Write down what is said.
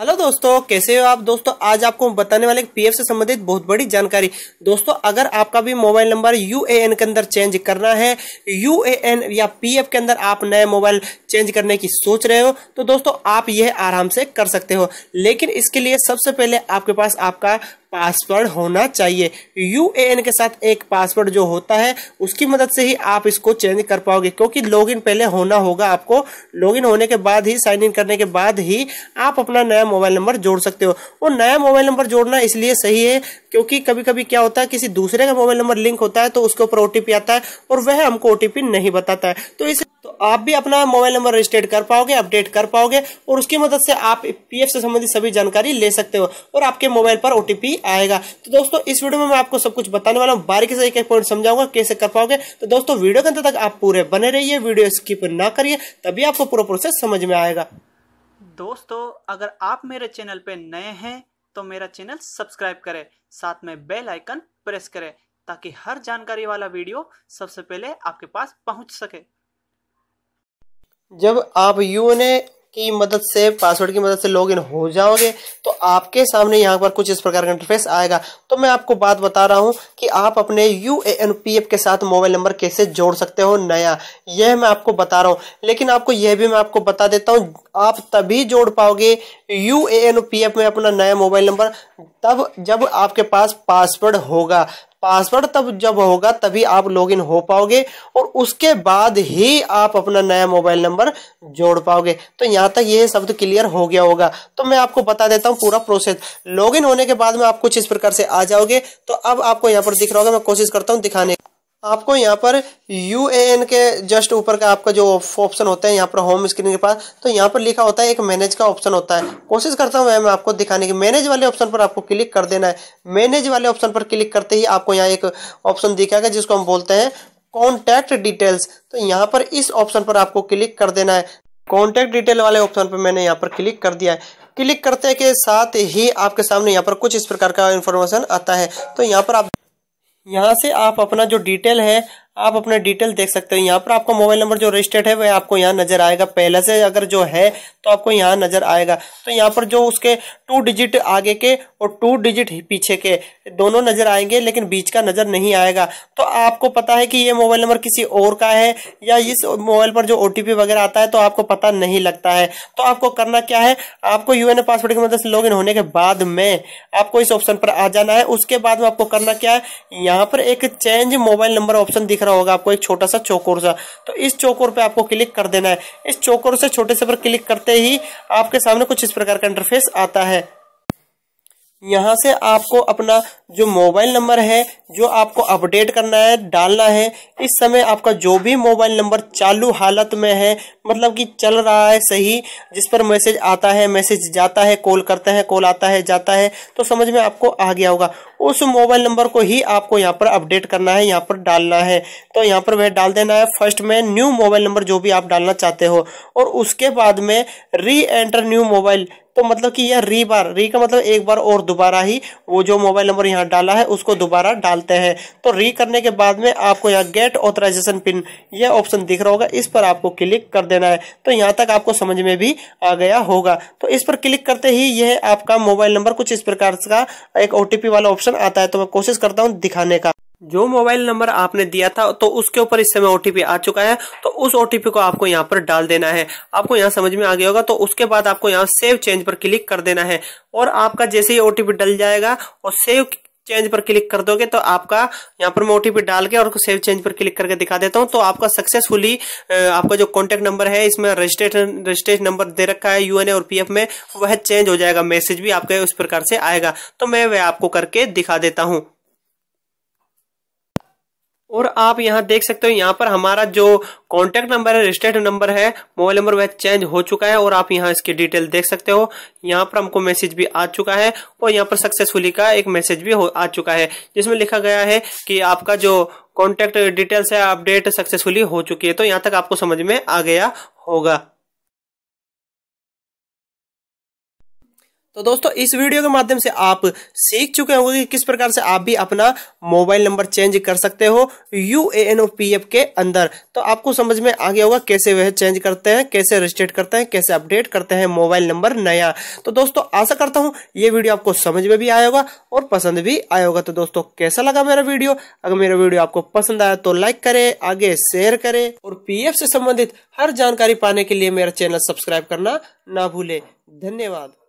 hello दोस्तों कैसे हो आप दोस्तों आज आपको बताने वाले पीएफ से संबंधित बहुत बड़ी जानकारी दोस्तों अगर आपका भी मोबाइल नंबर यूएएन के अंदर चेंज करना है यूएएन या पीएफ के अंदर आप नए मोबाइल चेंज करने की सोच रहे हो तो दोस्तों आप यह आराम से कर सकते हो लेकिन इसके लिए सबसे पहले आपके पास आपका पासवर्ड होना चाहिए यू के साथ एक पासवर्ड जो होता है उसकी मदद से ही आप इसको चेंज कर पाओगे क्योंकि लॉगिन पहले होना होगा आपको लॉगिन होने के बाद ही साइन इन करने के बाद ही आप अपना नया मोबाइल नंबर जोड़ सकते हो और नया मोबाइल नंबर जोड़ना इसलिए सही है क्योंकि कभी कभी क्या होता है किसी दूसरे का मोबाइल नंबर लिंक होता है तो उसके ऊपर ओटीपी आता है और वह हमको ओटीपी नहीं बताता है तो इस तो आप भी अपना मोबाइल नंबर रजिस्टर्ड कर पाओगे अपडेट कर पाओगे और उसकी मदद से आप पीएफ से संबंधित सभी जानकारी ले सकते हो और आपके मोबाइल पर ओटीपी आएगा तो दोस्तों इस वीडियो में मैं आपको सब कुछ बताने वाला हूँ बारीकी से एक एक पॉइंट समझाऊंगा कैसे कर पाओगे तो दोस्तों वीडियो के अंत तक आप पूरे बने रहिए वीडियो स्किप ना करिए तभी आपको पूरा प्रोसेस समझ में आएगा दोस्तों अगर आप मेरे चैनल पे नए हैं तो मेरा चैनल सब्सक्राइब करें साथ में बेल आइकन प्रेस करें ताकि हर जानकारी वाला वीडियो सबसे पहले आपके पास पहुंच सके जब आप यू की मदद से पासवर्ड की मदद से लॉगिन हो जाओगे तो आपके सामने यहाँ पर कुछ इस प्रकार का इंटरफेस आएगा तो मैं आपको बात बता रहा हूँ कि आप अपने U A N P F के साथ मोबाइल नंबर कैसे जोड़ सकते हो नया यह मैं आपको बता रहा हूँ लेकिन आपको यह भी मैं आपको बता देता हूँ आप तभी जोड़ पाओगे U A N P F में अपना नया मोबाइल नंबर तब जब आपके पास पासवर्ड होगा पासवर्ड तब जब होगा तभी आप लॉगिन हो पाओगे और उसके बाद ही आप अपना नया मोबाइल नंबर जोड़ पाओगे तो यहाँ तक यह शब्द क्लियर हो गया होगा तो मैं आपको बता देता हूँ पूरा प्रोसेस लॉगिन होने के बाद में आप कुछ इस प्रकार से आ जाओगे तो अब आपको यहाँ पर दिख रहा होगा मैं कोशिश करता हूँ दिखाने आपको यहाँ पर यू के जस्ट ऊपर का आपका जो ऑप्शन होता है यहाँ पर होम स्क्रीन के पास तो यहाँ पर लिखा होता है एक मैनेज का ऑप्शन होता है कोशिश करता हूँ मैं आपको दिखाने की मैनेज वाले ऑप्शन पर आपको क्लिक कर देना है मैनेज वाले ऑप्शन पर क्लिक करते ही आपको यहाँ एक ऑप्शन दिखाएगा जिसको हम बोलते हैं कॉन्टैक्ट डिटेल्स तो यहाँ पर इस ऑप्शन पर आपको क्लिक कर देना है कॉन्टैक्ट डिटेल वाले ऑप्शन पर मैंने यहाँ पर क्लिक कर दिया है क्लिक करते के साथ ही आपके सामने यहाँ पर कुछ इस प्रकार का इन्फॉर्मेशन आता है तो यहाँ पर आप यहाँ से आप अपना जो डिटेल है आप अपना डिटेल देख सकते हो यहाँ पर आपका मोबाइल नंबर जो रजिस्टर्ड है वह आपको यहाँ नजर आएगा पहले से अगर जो है तो आपको यहाँ नजर आएगा तो यहाँ पर जो उसके टू डिजिट आगे के और टू डिजिट पीछे के दोनों नजर आएंगे लेकिन बीच का नजर नहीं आएगा तो आपको पता है कि ये मोबाइल नंबर किसी और का है या इस मोबाइल पर जो ओ वगैरह आता है तो आपको पता नहीं लगता है तो आपको करना क्या है आपको यूएनए पासवर्ड की मदद से लॉग होने के बाद में आपको इस ऑप्शन पर आ जाना है उसके बाद में आपको करना क्या है यहाँ पर एक चेंज मोबाइल नंबर ऑप्शन दिख दिख रहा होगा आपको एक छोटा सा चौकोर सा तो इस चौकोर पे आपको क्लिक कर देना है इस चौकोर से छोटे से पर क्लिक करते ही आपके सामने कुछ इस प्रकार का इंटरफेस आता है यहाँ से आपको अपना जो मोबाइल नंबर है जो आपको अपडेट करना है डालना है इस समय आपका जो भी मोबाइल नंबर चालू हालत में है मतलब कि चल रहा है सही जिस पर मैसेज आता है मैसेज जाता है कॉल करते हैं कॉल आता है जाता है तो समझ में आपको आ गया होगा उस मोबाइल नंबर को ही आपको यहाँ पर अपडेट करना है यहाँ पर डालना है तो यहाँ पर वह डाल देना है फर्स्ट में न्यू मोबाइल नंबर जो भी आप डालना चाहते हो और उसके बाद में री एंटर न्यू मोबाइल आपको मतलब कि यह री बार री का मतलब एक बार और दोबारा ही वो जो मोबाइल नंबर यहाँ डाला है उसको दोबारा डालते हैं तो री करने के बाद में आपको यहाँ गेट ऑथराइजेशन पिन यह ऑप्शन दिख रहा होगा इस पर आपको क्लिक कर देना है तो यहाँ तक आपको समझ में भी आ गया होगा तो इस पर क्लिक करते ही यह आपका मोबाइल नंबर कुछ इस प्रकार का एक ओटीपी वाला ऑप्शन आता है तो मैं कोशिश करता हूँ दिखाने का जो मोबाइल नंबर आपने दिया था तो उसके ऊपर इस समय ओटीपी आ चुका है तो उस ओटीपी को आपको यहाँ पर डाल देना है आपको यहाँ समझ में आ गया होगा तो उसके बाद आपको यहाँ सेव चेंज पर क्लिक कर देना है और आपका जैसे ही ओटीपी डल जाएगा और सेव चेंज पर क्लिक कर दोगे तो आपका यहाँ पर मैं ओटीपी डाल के और सेव चेंज पर क्लिक करके दिखा देता हूँ तो आपका सक्सेसफुली आपका जो कॉन्टेक्ट नंबर है इसमें रजिस्ट्रेशन रजिस्ट्रेशन नंबर दे रखा है यूएनए और पीएफ में वह चेंज हो जाएगा मैसेज भी आपके उस प्रकार से आएगा तो मैं वह आपको करके दिखा देता हूँ और आप यहाँ देख सकते हो यहाँ पर हमारा जो कॉन्टेक्ट नंबर है रजिस्टर्ड नंबर है मोबाइल नंबर वह चेंज हो चुका है और आप यहाँ इसकी डिटेल देख सकते हो यहाँ पर हमको मैसेज भी आ चुका है और यहाँ पर सक्सेसफुली का एक मैसेज भी आ चुका है जिसमें लिखा गया है कि आपका जो कॉन्टेक्ट डिटेल्स है अपडेट सक्सेसफुली हो चुकी है तो यहाँ तक आपको समझ में आ गया होगा तो दोस्तों इस वीडियो के माध्यम से आप सीख चुके होंगे कि किस प्रकार से आप भी अपना मोबाइल नंबर चेंज कर सकते हो U A N O P F के अंदर तो आपको समझ में आ गया होगा कैसे वह चेंज करते हैं कैसे रजिस्ट्रेट करते हैं कैसे अपडेट करते हैं मोबाइल नंबर नया तो दोस्तों आशा करता हूँ ये वीडियो आपको समझ में भी आएगा होगा और पसंद भी आएगा तो दोस्तों कैसा लगा मेरा वीडियो अगर मेरा वीडियो आपको पसंद आया तो लाइक करे आगे शेयर करे और पी एफ से संबंधित हर जानकारी पाने के लिए मेरा चैनल सब्सक्राइब करना ना भूले धन्यवाद